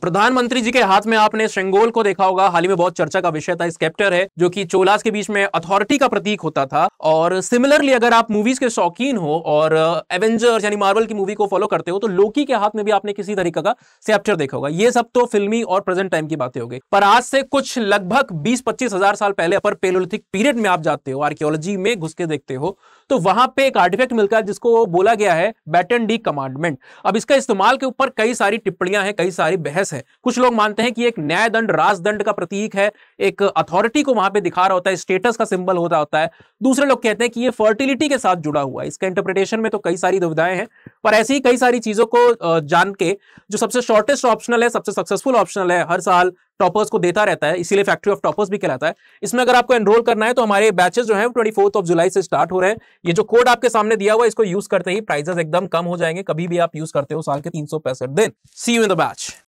प्रधानमंत्री जी के हाथ में आपने श्रृंगोल को देखा होगा हाल ही में बहुत चर्चा का विषय था इस कैप्टर है जो कि चोलास के बीच में अथॉरिटी का प्रतीक होता था और सिमिलरली अगर आप मूवीज के शौकीन हो और एवेंजर्स यानी मार्वल की मूवी को फॉलो करते हो तो लोकी के हाथ में भी आपने किसी तरीके का स्केप्टर देखा होगा ये सब तो फिल्मी और प्रेजेंट टाइम की बातें हो गई पर आज से कुछ लगभग बीस पच्चीस हजार साल पहले अपर पेलोलिथिक पीरियड में आप जाते हो आर्कियोलॉजी में घुस के देखते हो तो वहां पे एक आर्टिफेक्ट मिलता है जिसको बोला गया है बैटन डी कमांडमेंट अब इसका इस्तेमाल के ऊपर कई सारी टिप्पणियां हैं कई सारी बहस है कुछ लोग मानते हैं कि एक न्याय दंड राजदंड का प्रतीक है एक अथॉरिटी को वहां पे दिखा रहा होता है स्टेटस का सिंबल होता होता है दूसरे लोग कहते हैं कि ये फर्टिलिटी के साथ जुड़ा हुआ है इसका इंटरप्रिटेशन में तो कई सारी दुविधाएं हैं पर ऐसी कई सारी चीजों को जान के जो सबसे शॉर्टेस्ट ऑप्शनल है सबसे सक्सेसफुल ऑप्शनल है हर साल टॉपर्स को देता रहता है इसीलिए फैक्ट्री ऑफ टॉपर्स भी कहलाता है इसमें अगर आपको एनरोल करना है तो हमारे बैचेस जो है ट्वेंटी फोर्थ ऑफ जुलाई से स्टार्ट हो रहे हैं ये जो कोड आपके सामने दिया हुआ है इसको यूज करते ही प्राइजेस एकदम कम हो जाएंगे कभी भी आप यूज करते हो साल के तीन सौ पैंसठ दिन see you in the batch